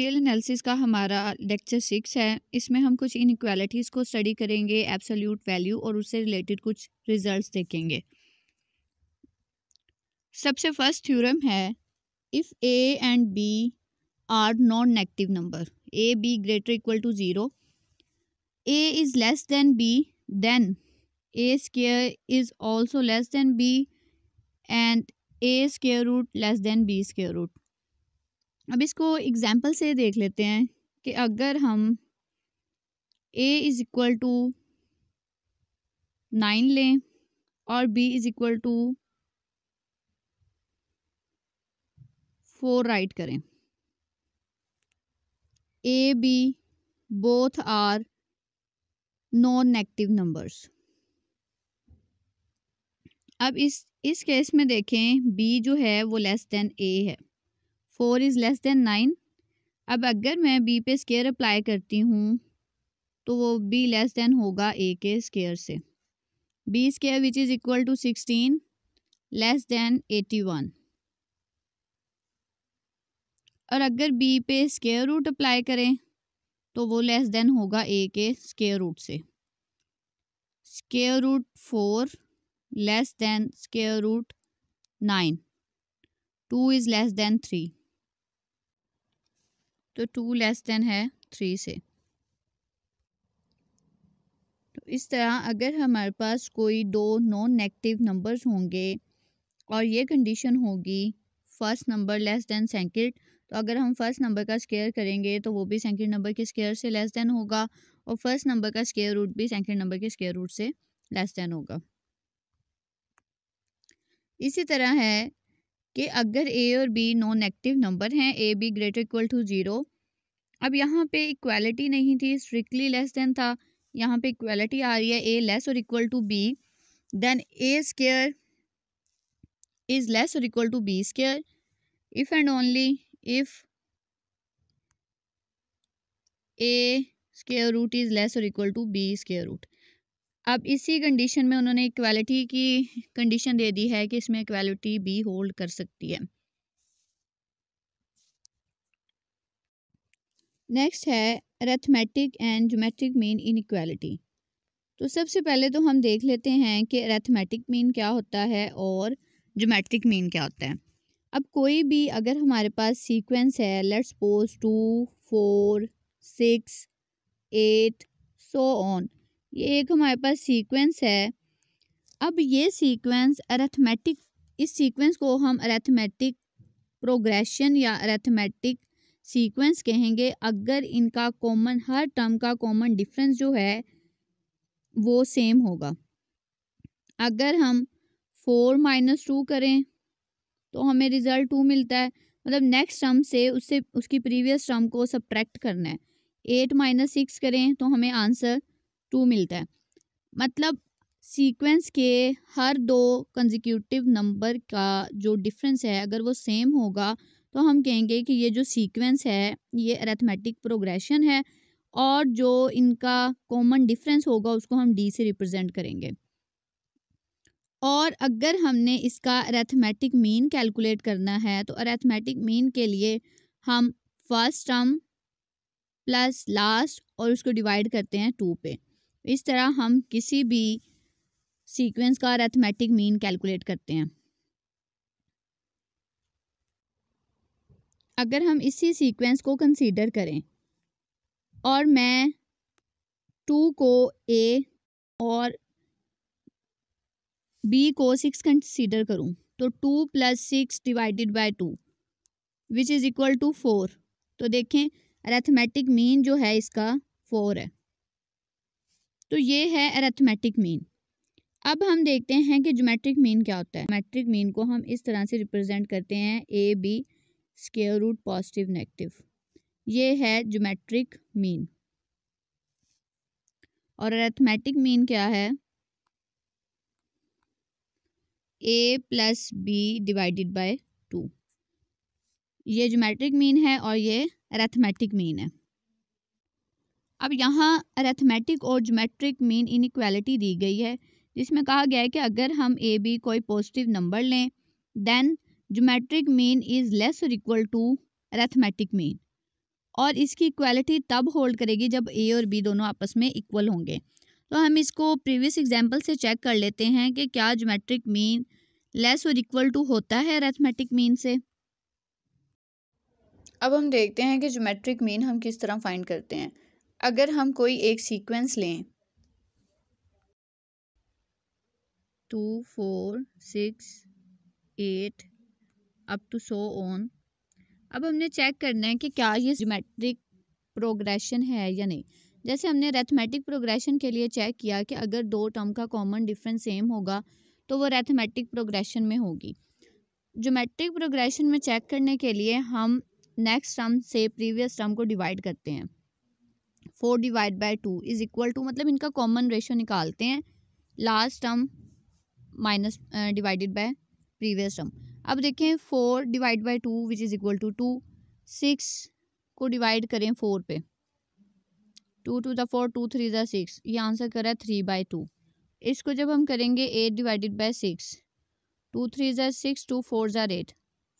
real analysis का हमारा lecture six है इसमें हम कुछ इनक्वालिटीज़ को स्टडी करेंगे एब्सोल्यूट वैल्यू और उससे रिलेटेड कुछ रिजल्ट्स देखेंगे सबसे फर्स्ट थ्योरम है if A and B are non negative number A B greater equal to zero A is less than B then A square is also less than B and A square root less than B square root अब इसको example से देख लेते हैं कि अगर हम A is equal to nine लें और B is equal to four write करें A B both are non negative numbers अब इस इस केस में देखें बी जो है वो लेस देन ए है four is less than nine अब अगर मैं बी पे स्केयर अप्लाई करती हूँ तो वो बी लेस देन होगा ए के स्केयर से B square which is equal to sixteen less than eighty one और अगर बी पे स्केयर रूट अप्लाई करें तो वो लेस देन होगा ए के स्केयर रूट से square root four less than square root nine two is less than three तो टू लेस देन है थ्री से तो इस तरह अगर हमारे पास कोई दो नॉन नेगेटिव नंबर्स होंगे और ये कंडीशन होगी first number less than second तो अगर हम फर्स्ट नंबर का स्केयर करेंगे तो वो भी सेकेंड नंबर के स्केयर से लेस देन होगा और फर्स्ट नंबर का स्केयर रूट भी सेकेंड नंबर के स्केयर रूट से लेस देन होगा इसी तरह है कि अगर ए और बी नॉन एक्टिव नंबर हैं A B greater equal to zero अब यहाँ पे इक्वालिटी नहीं थी स्ट्रिक्टली लेस देन था यहाँ पे इक्वालिटी आ रही है ए लेस और equal to B then A square is less और equal to B square if and only if A square root is less और equal to B square root अब इसी कंडीशन में उन्होंने इक्वालिटी की कंडीशन दे दी है कि इसमें इक्वालिटी भी होल्ड कर सकती है नेक्स्ट है arithmetic and geometric mean equality तो सबसे पहले तो हम देख लेते हैं कि अरेथमेटिक मीन क्या होता है और जोमेट्रिक मीन क्या होता है अब कोई भी अगर हमारे पास सीक्वेंस है let's suppose two four six eight so on ये एक हमारे पास सीक्वेंस है अब ये सीक्वेंस अरेथमेटिक इस सीक्वेंस को हम अरेथमेटिक प्रोग्रेशन या अरेथमेटिक सीक्वेंस कहेंगे अगर इनका कॉमन हर टर्म का कॉमन डिफरेंस जो है वो सेम होगा अगर हम फोर माइनस टू करें तो हमें रिज़ल्ट टू मिलता है मतलब नेक्स्ट टर्म से उससे उसकी प्रीवियस टर्म को सब्ट्रैक्ट करना है एट माइनस सिक्स करें तो हमें आंसर टू मिलता है मतलब सीक्वेंस के हर दो कंजिक्यूटिव नंबर का जो डिफरेंस है अगर वो सेम होगा तो हम कहेंगे कि ये जो सीक्वेंस है ये अरेथमेटिक प्रोग्रेशन है और जो इनका कॉमन डिफरेंस होगा उसको हम डी से रिप्रेजेंट करेंगे और अगर हमने इसका अरेथमेटिक मीन कैलकुलेट करना है तो अरेथमेटिक मीन के लिए हम फर्स्ट टर्म प्लस लास्ट और उसको डिवाइड करते हैं टू पे इस तरह हम किसी भी सीक्वेंस का अरेथमेटिक मीन कैलकुलेट करते हैं अगर हम इसी सीक्वेंस को कंसीडर करें और मैं टू को ए और बी को सिक्स कंसीडर करूं तो two plus six divided by two which is equal to four तो देखें अरेथमेटिक मीन जो है इसका फोर है तो ये है अरेथमेटिक मीन अब हम देखते हैं कि जोमेट्रिक मीन क्या होता है मेट्रिक मीन को हम इस तरह से रिप्रेजेंट करते हैं A B square root positive negative ये है जोमेट्रिक मीन और अरेथमेटिक मीन क्या है A plus B divided by two ये जोमेट्रिक मीन है और ये अरेथमेटिक मीन है अब यहाँ अरेथमेटिक और जोमेट्रिक मीन इनक्वालिटी दी गई है जिसमें कहा गया है कि अगर हम ए बी कोई पॉजिटिव नंबर लें then geometric mean is less और इक्वल टू अरेथमेटिक मीन और इसकी इक्वालिटी तब होल्ड करेगी जब ए और बी दोनों आपस में इक्वल होंगे तो हम इसको प्रीवियस एग्जाम्पल से चेक कर लेते हैं कि क्या जोमेट्रिक मीन लेस और इक्वल टू होता है अरेथमेटिक मीन से अब हम देखते हैं कि जोमेट्रिक मीन हम किस तरह फाइंड करते हैं अगर हम कोई एक सीक्वेंस लें two four six eight up to so on अब हमने चेक करना है कि क्या ये जोमेट्रिक प्रोग्रेशन है या नहीं जैसे हमने रेथमेटिक प्रोग्रेशन के लिए चेक किया कि अगर दो टर्म का कॉमन डिफरेंस सेम होगा तो वो रैथमेटिक प्रोग्रेशन में होगी जोमेट्रिक प्रोग्रेशन में चेक करने के लिए हम नेक्स्ट टर्म से प्रीवियस टर्म को डिवाइड करते हैं four divide by two is equal to मतलब इनका कॉमन रेशो निकालते हैं last term minus divided by previous term अब देखें four divide by two which is equal to two six को डिवाइड करें फोर पे टू टू ज़ा फोर टू थ्री ज़ा सिक्स ये आंसर कर रहा है थ्री बाई टू इसको जब हम करेंगे eight divided by six two three ज़ार सिक्स टू फोर ज़ार एट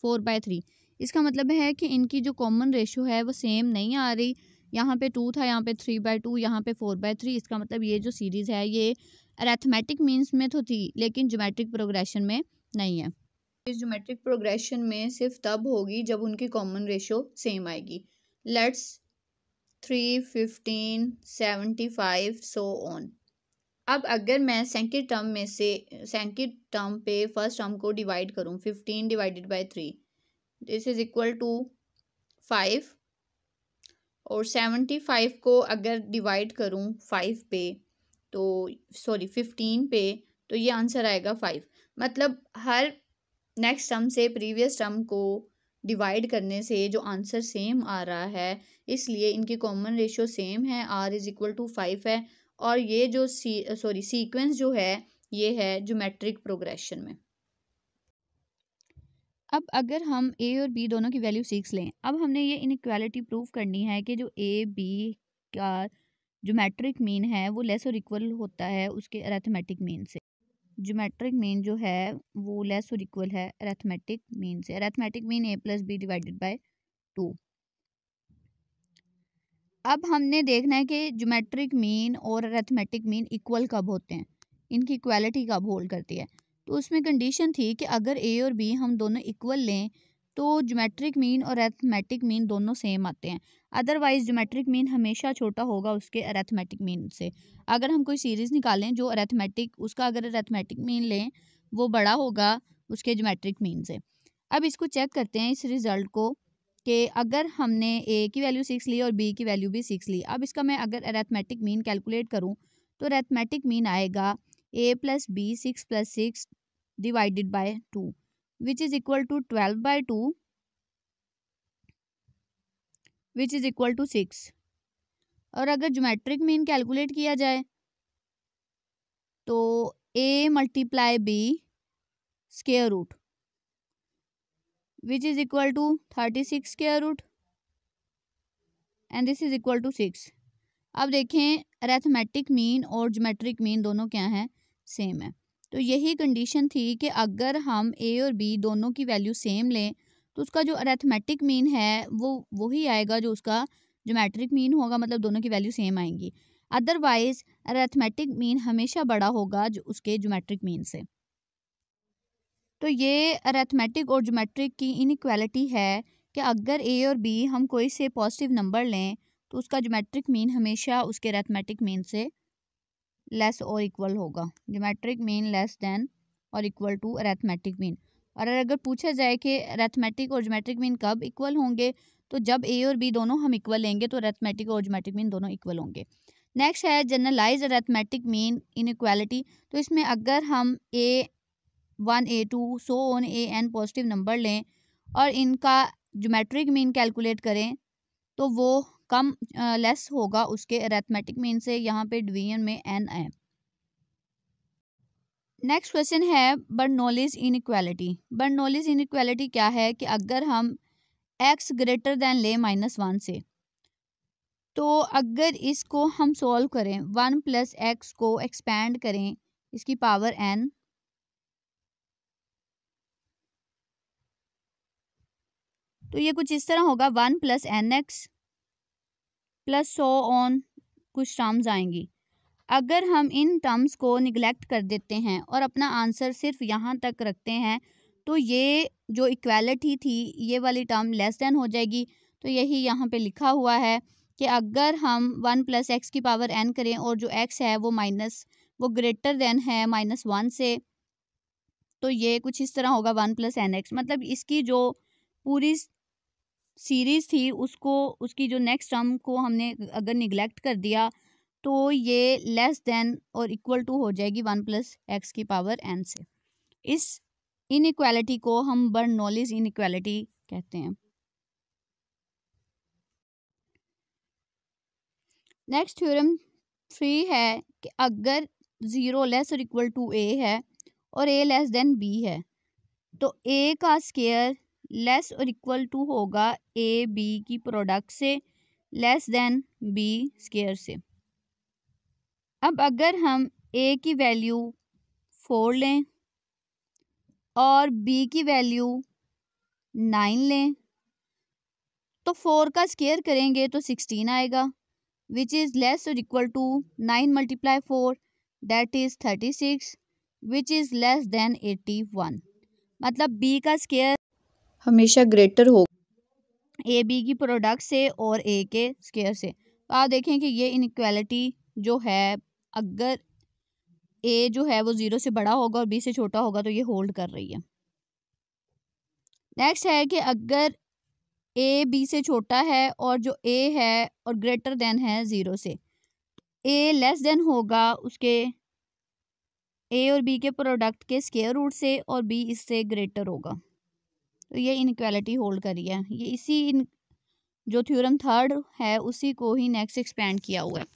फोर बाय थ्री इसका मतलब है कि इनकी जो कॉमन रेशो है वो सेम नहीं आ रही यहाँ पे टू था यहाँ पे थ्री बाई टू यहाँ पे फोर बाई थ्री इसका मतलब ये जो सीरीज़ है ये अरेथमेटिक मीन्स में तो थी लेकिन जोमेट्रिक प्रोग्रेशन में नहीं है इस जोमेट्रिक प्रोग्रेशन में सिर्फ तब होगी जब उनकी कॉमन रेशो सेम आएगी let's three fifteen seventy five so on अब अगर मैं सेंकिड टर्म में से सेंकिड टर्म पे फर्स्ट टर्म को डिवाइड करूँ fifteen divided by three this is equal to five और सेवेंटी फाइव को अगर डिवाइड करूँ फाइव पे तो सॉरी फिफ्टीन पे तो ये आंसर आएगा फाइव मतलब हर नेक्स्ट टर्म से प्रीवियस टर्म को डिवाइड करने से जो आंसर सेम आ रहा है इसलिए इनकी कॉमन रेशियो सेम है R is equal to five है और ये जो सी सॉरी सीक्वेंस जो है ये है जोमेट्रिक प्रोग्रेशन में अब अगर हम ए और बी दोनों की वैल्यू सिक्स लें अब हमने ये इनक्वालिटी प्रूव करनी है कि जो ए बी का जोमेट्रिक मीन है वो लेस और इक्वल होता है उसके अरेथमेटिक मीन से जोमेट्रिक मीन जो है वो लेस और इक्वल है अरेथमेटिक मीन से arithmetic mean A plus B divided by two अब हमने देखना है कि जोमेट्रिक मीन और अरेथमेटिक मीन इक्वल कब होते हैं इनकी इक्वालिटी कब होल्ड करती है तो उसमें कंडीशन थी कि अगर ए और बी हम दोनों इक्वल लें तो जोमेट्रिक मीन और एथमेटिक मीन दोनों सेम आते हैं अदरवाइज जोमेट्रिक मीन हमेशा छोटा होगा उसके अरेथमेटिक मीन से अगर हम कोई सीरीज़ निकालें जो अरेथमेटिक उसका अगर अरेथमेटिक मीन लें वो बड़ा होगा उसके जोमेट्रिक मीन से अब इसको चेक करते हैं इस रिज़ल्ट को कि अगर हमने ए की वैल्यू सिक्स ली और बी की वैल्यू भी सिक्स ली अब इसका मैं अगर अरेथमेटिक मीन कैलकुलेट करूँ तो अरेथमेटिक मीन आएगा A plus B six plus six divided by two which is equal to twelve by two which is equal to six और अगर जोमेट्रिक मीन कैलकुलेट किया जाए तो A multiply B square root which is equal to thirty six square root and this is equal to six अब देखें arithmetic mean और geometric mean दोनों क्या हैं सेम है तो यही कंडीशन थी कि अगर हम ए और बी दोनों की वैल्यू सेम लें तो उसका जो अरेथमेटिक मीन है वो वही आएगा जो उसका जोमेट्रिक मीन होगा मतलब दोनों की वैल्यू सेम आएंगी अदरवाइज अरेथमेटिक मीन हमेशा बड़ा होगा जो उसके जोमेट्रिक मीन से तो ये अरेथमेटिक और जोमेट्रिक की इन है कि अगर ए और बी हम कोई से पॉजिटिव नंबर लें तो उसका जोमेट्रिक मीन हमेशा उसके अरेथमेटिक मीन से लेस और इक्वल होगा जोमेट्रिक मीन लेस देन और इक्वल टू अरेथमेटिक मीन और अगर पूछा जाए कि अरेथमेटिक और जोमेट्रिक मीन कब इक्वल होंगे तो जब ए और बी दोनों हम इक्वल लेंगे तो अरेथमेटिक और जोमेट्रिक मीन दोनों इक्वल होंगे नेक्स्ट है जनरलाइज अरेथमेटिक मीन इक्वालिटी तो इसमें अगर हम A one A two so on A N positive number लें और इनका जोमेट्रिक मीन कैलकुलेट करें तो वो कम लेस होगा उसके अरेथमेटिक मीन से यहाँ पे डिवीजन में एन है नेक्स्ट क्वेश्चन है but knowledge in equality but knowledge in equality क्या है कि अगर हम एक्स ग्रेटर देन ले माइनस वन से तो अगर इसको हम सॉल्व करें वन प्लस एक्स को एक्सपेंड करें इसकी पावर एन तो ये कुछ इस तरह होगा one plus N X plus so on कुछ टर्म्स आएंगी अगर हम इन टर्म्स को निगलेक्ट कर देते हैं और अपना आंसर सिर्फ यहाँ तक रखते हैं तो ये जो इक्वालिटी थी ये वाली टर्म लेस देन हो जाएगी तो यही यहाँ पे लिखा हुआ है कि अगर हम वन प्लस एक्स की पावर एन करें और जो एक्स है वो माइनस वो ग्रेटर देन है माइनस वन से तो ये कुछ इस तरह होगा वन प्लस एन एक्स मतलब इसकी जो पूरी सीरीज़ थी उसको उसकी जो नेक्स्ट टर्म को हमने अगर निगलेक्ट कर दिया तो ये लेस देन और इक्वल टू हो जाएगी वन प्लस एक्स की पावर एन से इस इनक्वालिटी को हम बर्न नॉलेज इनक्वालिटी कहते हैं नेक्स्ट थ्योरम थ्री है कि अगर ज़ीरो लेस और इक्वल टू ए है और ए लेस देन बी है तो ए का स्केयर लेस और इक्वल टू होगा ए बी की प्रोडक्ट से लेस देन बी स्केयर से अब अगर हम ए की वैल्यू फोर लें और बी की वैल्यू नाइन लें तो फोर का स्केयर करेंगे तो सिक्सटीन आएगा विच इज़ लेस और equal to nine multiply four that is thirty six which is less than eighty one मतलब बी का स्केयर हमेशा ग्रेटर हो ए बी की प्रोडक्ट से और ए के स्केयर से तो आप देखें कि ये इनक्वालिटी जो है अगर ए जो है वो ज़ीरो से बड़ा होगा और बी से छोटा होगा तो ये होल्ड कर रही है नेक्स्ट है कि अगर ए बी से छोटा है और जो ए है और ग्रेटर देन है ज़ीरो से तो ए लेस देन होगा उसके ए और बी के प्रोडक्ट के स्केयर रूट से और बी इससे ग्रेटर होगा तो ये इनक्वालिटी होल्ड करी है ये इसी जो थ्योरम थर्ड है उसी को ही नेक्स्ट एक्सपेंड किया हुआ है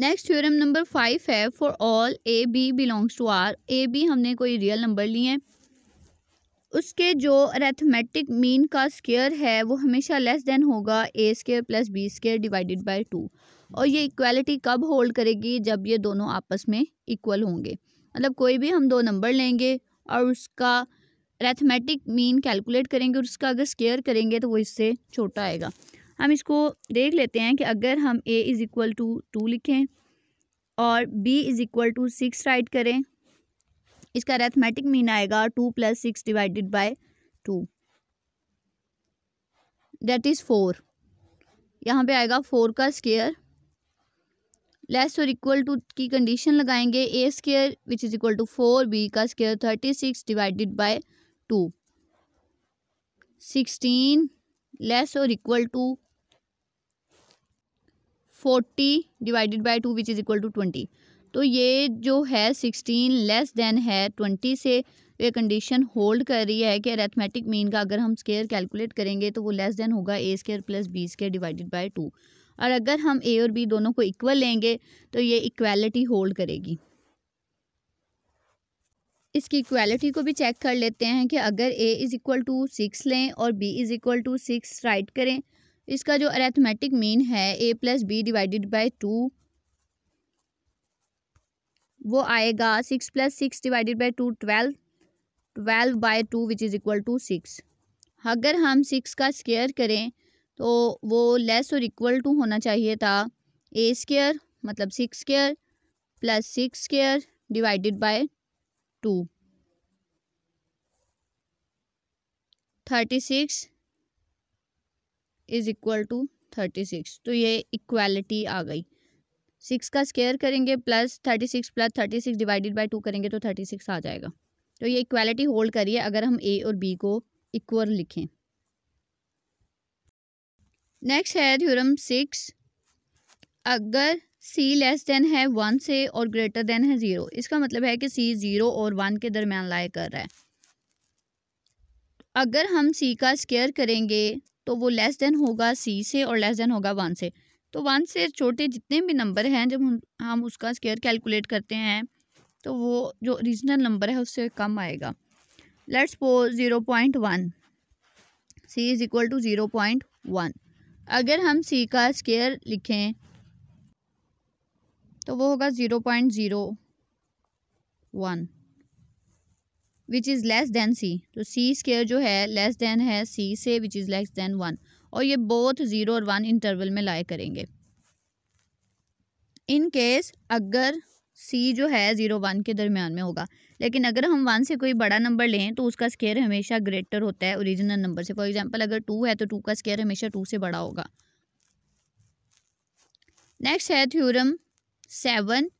नेक्स्ट थ्योरम नंबर फाइव है for all A B belongs to R A B हमने कोई रियल नंबर लिए हैं उसके जो अरेथमेटिक मीन का स्केयर है वो हमेशा लेस देन होगा A square plus B square divided by two और ये इक्वालिटी कब होल्ड करेगी जब ये दोनों आपस में इक्वल होंगे मतलब कोई भी हम दो नंबर लेंगे और उसका रेथमेटिक मीन कैलकुलेट करेंगे और उसका अगर स्केयर करेंगे तो वो इससे छोटा आएगा हम इसको देख लेते हैं कि अगर हम A is equal to two लिखें और B is equal to six write करें इसका रेथमेटिक मीन आएगा two plus six divided by two that is four यहाँ पे आएगा फोर का स्केयर लेस और इक्वल टू की कंडीशन लगाएंगे A square which is equal to four B का square thirty six divided by two sixteen less और equal to forty divided by two which is equal to twenty तो ये जो है sixteen less than है twenty से ये condition hold कर रही है कि अरेथमेटिक मीन का अगर हम स्केयर कैलकुलेट करेंगे तो वो लेस देन होगा A square plus B square divided by two और अगर हम ए और बी दोनों को इक्वल लेंगे तो ये इक्वालिटी होल्ड करेगी इसकी इक्वालिटी को भी चेक कर लेते हैं कि अगर A is equal to six लें और B is equal to six write करें इसका जो अरेथमेटिक मीन है A plus B divided by two वो आएगा six plus six divided by two twelve twelve by two which is equal to six अगर हम सिक्स का स्केयर करें तो वो लेस और इक्वल टू होना चाहिए था ए स्केयर मतलब six square plus six square divided by two thirty six is equal to thirty six तो ये इक्वालिटी आ गई सिक्स का स्केयर करेंगे plus thirty six plus thirty six divided by two करेंगे तो थर्टी सिक्स आ जाएगा तो ये इक्वालिटी होल्ड करिए अगर हम ए और बी को इक्वल लिखें नेक्स्ट है थ्योरम सिक्स अगर सी लेस देन है वन से और ग्रेटर देन है ज़ीरो इसका मतलब है कि सी ज़ीरो और वन के दरमियान लाए कर रहा है अगर हम सी का स्केयर करेंगे तो वो लेस देन होगा सी से और लेस देन होगा वन से तो वन से छोटे जितने भी नंबर हैं जब हम उसका स्केयर कैलकुलेट करते हैं तो वो जो ओरिजिनल नंबर है उससे कम आएगा लेट्स पो zero point one C is equal to zero point one अगर हम सी का स्केयर लिखें तो वो होगा zero point zero one which is less than C तो सी स्केयर जो है लेस देन है सी से which is less than one और ये बोथ ज़ीरो और वन इंटरवल में लाए करेंगे इन केस अगर सी जो है ज़ीरो वन के दरमियान में होगा लेकिन अगर हम वन से कोई बड़ा नंबर लें तो उसका स्केयर हमेशा ग्रेटर होता है ओरिजिनल नंबर से फॉर एग्जाम्पल अगर टू है तो टू का स्केयर हमेशा टू से बड़ा होगा नेक्स्ट है थ्योरम सेवन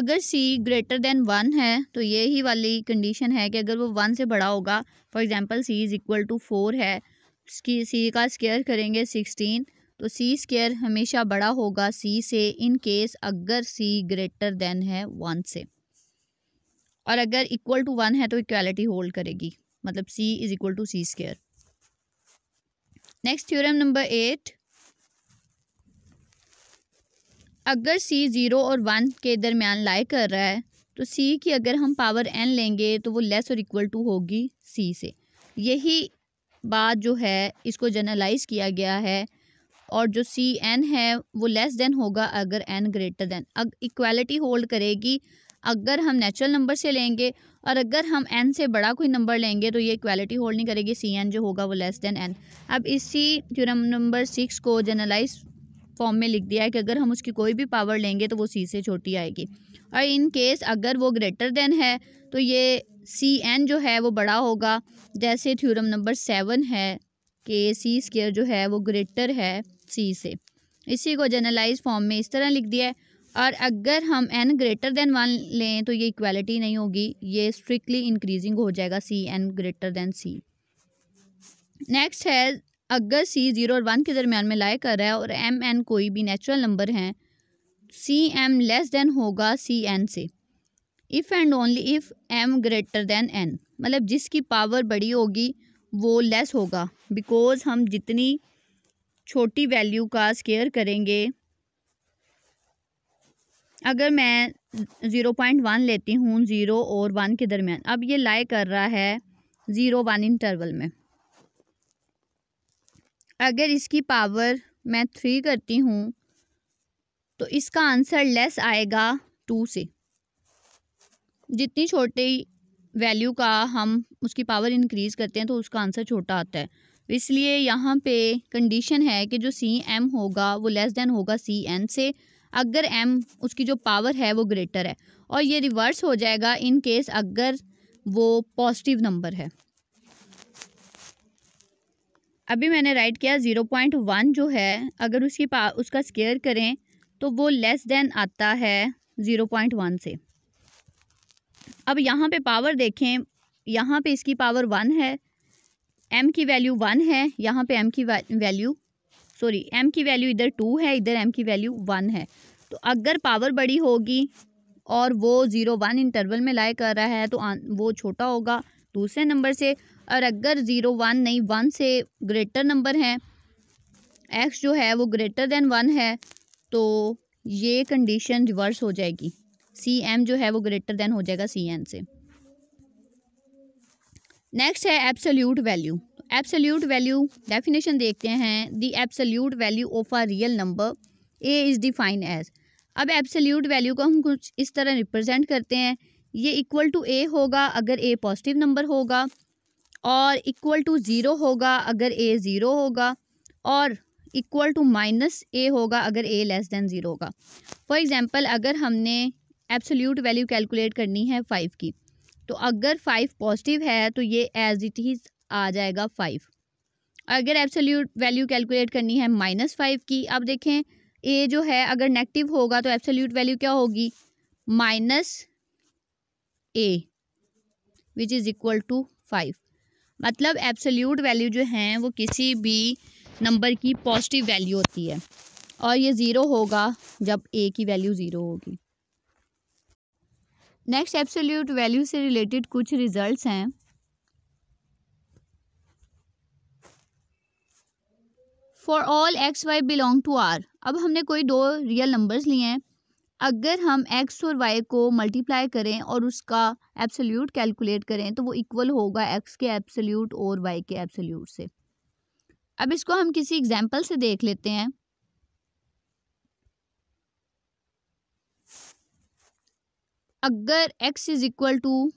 अगर सी ग्रेटर देन वन है तो ये ही वाली कंडीशन है कि अगर वो वन से बड़ा होगा for example C is equal to four है सी का स्केयर करेंगे सिक्सटीन तो सी स्केयर हमेशा बड़ा होगा सी से इन केस अगर सी ग्रेटर देन है वन से और अगर इक्वल टू वन है तो इक्वालिटी होल्ड करेगी मतलब c is equal to c square next theorem number eight अगर सी ज़ीरो और वन के दरमियान लाई कर रहा है तो सी की अगर हम पावर एन लेंगे तो वो लेस और इक्वल टू होगी सी से यही बात जो है इसको जनरलाइज किया गया है और जो सी एन है वो लेस देन होगा अगर n greater than equality hold करेगी अगर हम नेचुरल नंबर से लेंगे और अगर हम एन से बड़ा कोई नंबर लेंगे तो ये क्वालिटी होल्ड नहीं करेगी सी एन जो होगा वो लेस देन एन अब इसी थ्योरम नंबर सिक्स को जनरलाइज फॉर्म में लिख दिया है कि अगर हम उसकी कोई भी पावर लेंगे तो वो सी से छोटी आएगी और इन केस अगर वो ग्रेटर देन है तो ये सी एन जो है वो बड़ा होगा जैसे थ्योरम नंबर सेवन है कि सी स्केयर जो है वो ग्रेटर है सी से इसी को जनरलाइज फॉर्म में इस तरह लिख दिया है और अगर हम एन ग्रेटर देन वन लें तो ये इक्वालिटी नहीं होगी ये स्ट्रिक्टली इंक्रीजिंग हो जाएगा c n greater than c next है अगर सी ज़ीरो और वन के दरमियान में लाए कर रहा है और एम एन कोई भी नेचुरल नंबर हैं सी एम लेस देन होगा सी एन से if and only if m greater than n मतलब जिसकी पावर बड़ी होगी वो लेस होगा बिकॉज़ हम जितनी छोटी वैल्यू का स्केयर करेंगे अगर मैं ज़ीरो पॉइंट वन लेती हूँ ज़ीरो और वन के दरमियान अब ये लाई कर रहा है ज़ीरो वन इंटरवल में अगर इसकी पावर मैं थ्री करती हूँ तो इसका आंसर लेस आएगा टू से जितनी छोटी वैल्यू का हम उसकी पावर इंक्रीज़ करते हैं तो उसका आंसर छोटा आता है इसलिए यहाँ पे कंडीशन है कि जो सी एम होगा वो लेस देन होगा सी एन से अगर एम उसकी जो पावर है वो ग्रेटर है और ये रिवर्स हो जाएगा इन केस अगर वो पॉजिटिव नंबर है अभी मैंने राइट किया ज़ीरो पॉइंट वन जो है अगर उसकी पा उसका स्केयर करें तो वो लेस देन आता है ज़ीरो पॉइंट वन से अब यहाँ पे पावर देखें यहाँ पे इसकी पावर वन है एम की वैल्यू वन है यहाँ पे एम की वैल्यू सॉरी एम की वैल्यू इधर टू है इधर एम की वैल्यू वन है तो अगर पावर बड़ी होगी और वो ज़ीरो वन इंटरवल में लाए कर रहा है तो वो छोटा होगा दूसरे नंबर से और अगर ज़ीरो वन नहीं वन से ग्रेटर नंबर है एक्स जो है वो ग्रेटर देन वन है तो ये कंडीशन रिवर्स हो जाएगी सी एम जो है वो ग्रेटर देन हो जाएगा सी एन से नेक्स्ट है absolute value absolute value definition देखते हैं the absolute value of a real number a is define as अब एब्सोल्यूट वैल्यू को हम कुछ इस तरह रिप्रेजेंट करते हैं ये इक्वल टू ए होगा अगर ए पॉजिटिव नंबर होगा और इक्वल टू ज़ीरो होगा अगर ए ज़ीरो होगा और इक्वल टू माइनस ए होगा अगर ए लेस दैन ज़ीरो होगा फॉर एग्ज़ाम्पल अगर हमने एब्सोल्यूट वैल्यू कैलकुलेट करनी है फ़ाइव की तो अगर फ़ाइव पॉजिटिव है तो ये एज इट इज़ आ जाएगा फाइव अगर एब्सोल्यूट वैल्यू कैलकुलेट करनी है माइनस फाइव की अब देखें ए जो है अगर नेगेटिव होगा तो एब्सोल्यूट वैल्यू क्या होगी minus a which is equal to five मतलब एब्सोल्यूट वैल्यू जो हैं वो किसी भी नंबर की पॉजिटिव वैल्यू होती है और ये ज़ीरो होगा जब ए की वैल्यू ज़ीरो होगी नेक्स्ट एब्सोल्यूट वैल्यू से रिलेटेड कुछ रिजल्ट्स हैं for all x y belong to R अब हमने कोई दो रियल नंबर्स लिए हैं अगर हम एक्स और वाई को मल्टीप्लाई करें और उसका एब्सोल्यूट कैलकुलेट करें तो वो इक्वल होगा एक्स के एब्सोल्यूट और वाई के एब्सोल्यूट से अब इसको हम किसी एग्जाम्पल से देख लेते हैं अगर x is equal to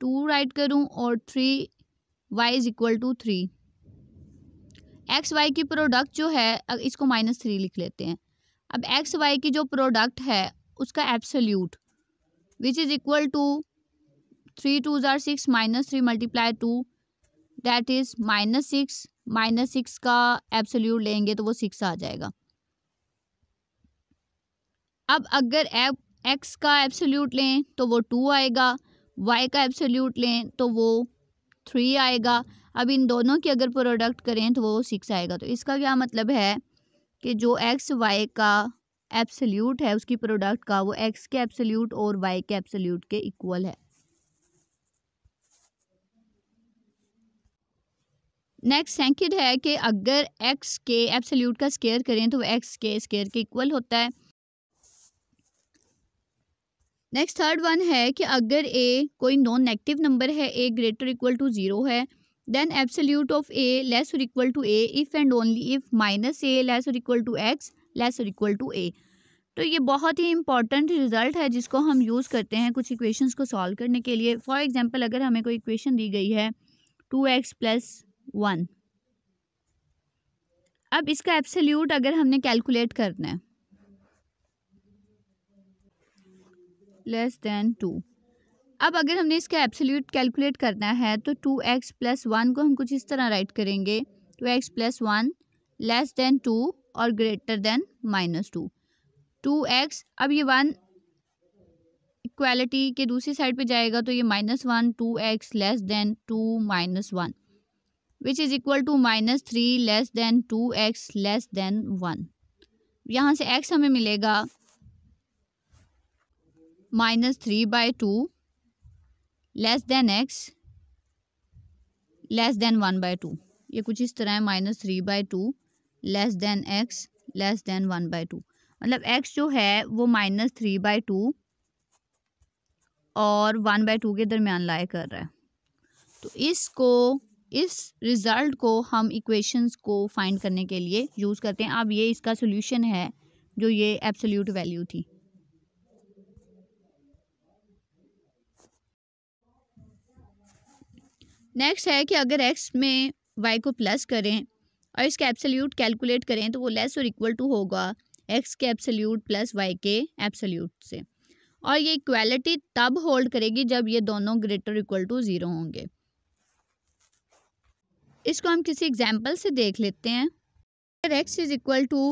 two write करूँ और three y is equal to three x y की प्रोडक्ट जो है इसको माइनस थ्री लिख लेते हैं अब एक्स वाई की जो प्रोडक्ट है उसका absolute which is equal to three two ज़ार six minus three multiply two that is minus six minus six का एब्सोल्यूट लेंगे तो वो सिक्स आ जाएगा अब अगर एक्स का एब्सोल्यूट लें तो वो टू आएगा वाई का एब्सोल्यूट लें तो वो थ्री आएगा अब इन दोनों की अगर प्रोडक्ट करें तो वो सिक्स आएगा तो इसका क्या मतलब है कि जो एक्स वाई का एप्सल्यूट है उसकी प्रोडक्ट का वो एक्स के एब्सोल्यूट और वाई के एब्सोल्यूट के इक्वल है नेक्स्ट सेंकेंड है कि अगर एक्स के एप्सल्यूट का स्केयर करें तो एक्स के स्केयर के इक्वल होता है नेक्स्ट थर्ड वन है कि अगर ए कोई नॉन नेगेटिव नंबर है a greater equal to zero है then absolute of a less or equal to a if and only if minus a less or equal to x less or equal to a तो ये बहुत ही important result है जिसको हम use करते हैं कुछ इक्वेशंस को सॉल्व करने के लिए फॉर एग्जांपल अगर हमें कोई इक्वेशन दी गई है टू एक्स प्लस वन अब इसका एब्सोल्यूट अगर हमने कैलकुलेट करना है लेस देन टू अब अगर हमने इसका एब्सोल्यूट कैलकुलेट करना है तो टू एक्स प्लस वन को हम कुछ इस तरह राइट करेंगे two x plus one less than two और greater than minus two two x अब ये वन इक्वालिटी के दूसरी साइड पे जाएगा तो ये minus one two x less than two minus one which is equal to minus three less than two x less than one यहाँ से एक्स हमें मिलेगा minus three by two less than x less than one by two ये कुछ इस तरह है minus three by two less than x less than one by two मतलब एक्स जो है वो माइनस थ्री बाई टू और वन बाई टू के दरमियान लाए कर रहा है तो इसको इस रिज़ल्ट को हम इक्वेशंस को फाइंड करने के लिए यूज़ करते हैं अब ये इसका सोल्यूशन है जो ये एब्सोल्यूट वैल्यू थी नेक्स्ट है कि अगर एक्स में वाई को प्लस करें और इसका एब्सोल्यूट कैलकुलेट करें तो वो लेस और इक्वल टू होगा एक्स के एब्सोल्यूट प्लस वाई के एब्सोल्यूट से और ये इक्वालिटी तब होल्ड करेगी जब ये दोनों ग्रेटर इक्वल टू ज़ीरो होंगे इसको हम किसी एग्जाम्पल से देख लेते हैं अगर x is equal to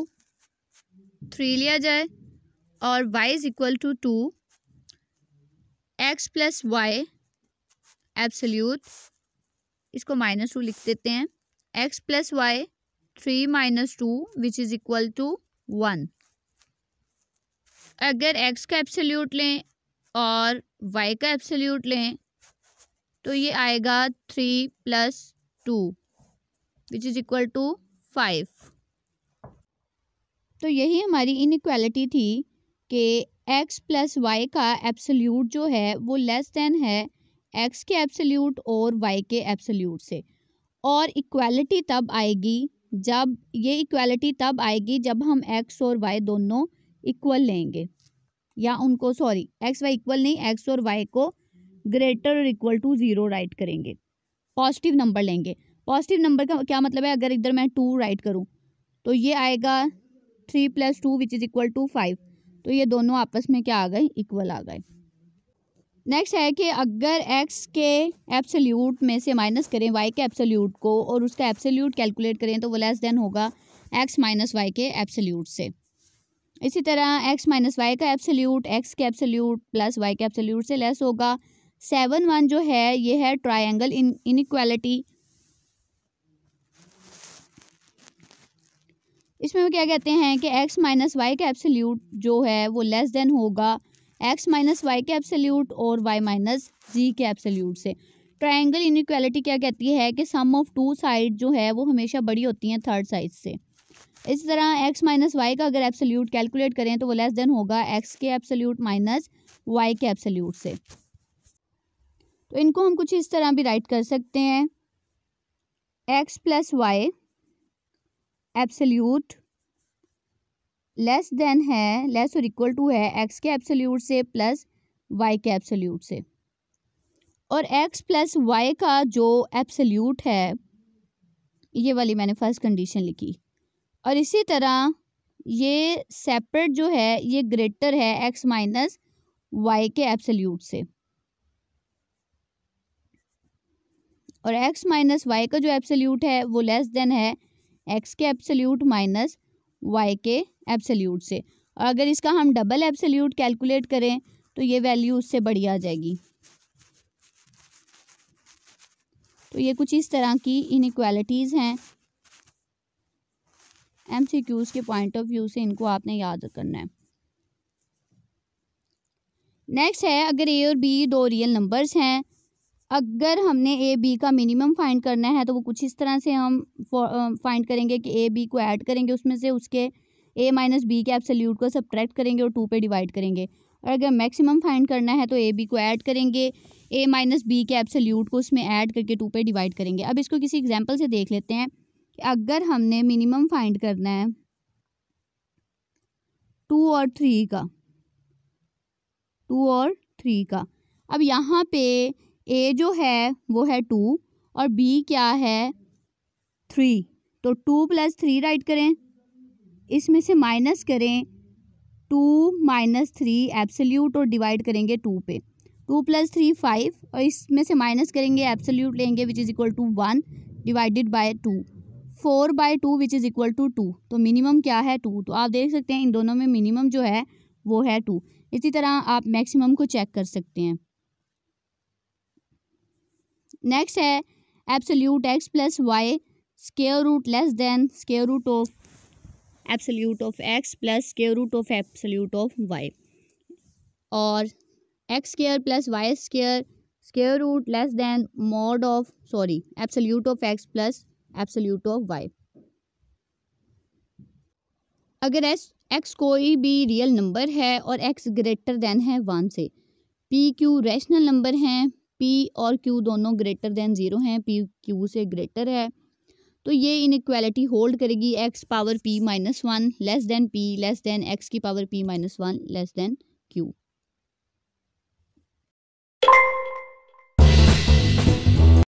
three लिया जाए और y is equal to two x plus y absolute इसको माइनस टू लिख देते हैं x plus y three minus two which is equal to one अगर एक्स का एप्सल्यूट लें और वाई का एप्सल्यूट लें तो ये आएगा three plus two which is equal to five तो यही हमारी इनक्वालिटी थी कि एक्स प्लस वाई का एप्सल्यूट जो है वो लेस देन है एक्स के एब्सोल्यूट और वाई के एब्सोल्यूट से और इक्वालिटी तब आएगी जब ये इक्वालिटी तब आएगी जब हम एक्स और वाई दोनों इक्वल लेंगे या उनको सॉरी एक्स वाई इक्वल नहीं एक्स और वाई को ग्रेटर और इक्वल टू ज़ीरो राइट करेंगे पॉजिटिव नंबर लेंगे पॉजिटिव नंबर का क्या मतलब है अगर इधर मैं टू राइट करूँ तो ये आएगा three plus two which is equal to five तो ये दोनों आपस में क्या आ गए इक्वल आ गए नेक्स्ट है कि अगर एक्स के एप्सल्यूट में से माइनस करें वाई के एप्सल्यूट को और उसका एप्सल्यूट कैलकुलेट करें तो वो लेस देन होगा एक्स माइनस वाई के एप्सल्यूट से इसी तरह एक्स माइनस वाई का एप्सल्यूट एक्स के एप्सल्यूट प्लस वाई के एप्सल्यूट से लेस होगा सेवन वन जो है ये है ट्राइंगल इन इनक्वालिटी इसमें वो क्या कहते हैं कि एक्स माइनस वाई का एप्सल्यूट जो है वो लेस देन होगा एक्स माइनस वाई के एब्सोल्यूट और वाई माइनस जी के एब्सोल्यूट से ट्राइंगल इनक्वालिटी क्या कहती है कि सम ऑफ टू साइड जो है वो हमेशा बड़ी होती हैं थर्ड साइड से इस तरह एक्स माइनस वाई का अगर एब्सोल्यूट कैलकुलेट करें तो वो लेस देन होगा एक्स के एब्सोल्यूट माइनस वाई के एब्सोल्यूट से तो इनको हम कुछ इस तरह भी राइट कर सकते हैं x plus y absolute less than है लेस और इक्वल टू है एक्स के एब्सोल्यूट से प्लस वाई के एब्सोल्यूट से और एक्स प्लस वाई का जो एब्सोल्यूट है ये वाली मैंने फर्स्ट कंडीशन लिखी और इसी तरह ये सेपरेट जो है ये ग्रेटर है एक्स माइनस वाई के एब्सोल्यूट से और एक्स माइनस वाई का जो एब्सोल्यूट है वो लेस देन है एक्स के एब्सोल्यूट माइनस वाई के एब्सल्यूट से और अगर इसका हम डबल एब्सल्यूट कैलकुलेट करें तो ये वैल्यू उससे बड़ी आ जाएगी तो ये कुछ इस तरह की इनक्वालिटीज़ हैं एम सी क्यूज़ के पॉइंट ऑफ व्यू से इनको आपने याद करना है नेक्स्ट है अगर ए और बी दो रियल नंबर्स हैं अगर हमने ए बी का मिनिमम फाइंड करना है तो वो कुछ इस तरह से हम फाइंड करेंगे कि ए बी को ऐड करेंगे उसमें से उसके ए माइनस बी के एब्सोल्यूट को सब्ट्रैक्ट करेंगे और टू पे डिवाइड करेंगे और अगर मैक्सिमम फाइंड करना है तो ए बी को ऐड करेंगे ए माइनस बी के एब्सोल्यूट को उसमें ऐड करके टू पे डिवाइड करेंगे अब इसको किसी एग्जाम्पल से देख लेते हैं कि अगर हमने मिनिमम फाइंड करना है टू और थ्री का टू और थ्री का अब यहाँ पे ए जो है वो है टू और बी क्या है थ्री तो टू प्लस थ्री राइट करें इसमें से माइनस करें टू माइनस थ्री एब्सोल्यूट और डिवाइड करेंगे टू पे टू प्लस थ्री फाइव और इसमें से माइनस करेंगे एब्सोल्यूट लेंगे which is equal to one divided by two four by two which is equal to two तो मिनिमम क्या है टू तो आप देख सकते हैं इन दोनों में मिनिमम जो है वो है टू इसी तरह आप मैक्सिमम को चेक कर सकते हैं नेक्स्ट है absolute x plus y square root less than square root of absolute of x plus square root of absolute of y और x square plus y square square root less than mode of sorry absolute of x plus absolute of y अगर एस x कोई भी real number है और x greater than है one से p q rational number हैं पी और क्यू दोनों ग्रेटर देन ज़ीरो हैं पी क्यू से ग्रेटर है तो ये इक्वालिटी होल्ड करेगी x power p minus one less than p less than x की power p minus one less than Q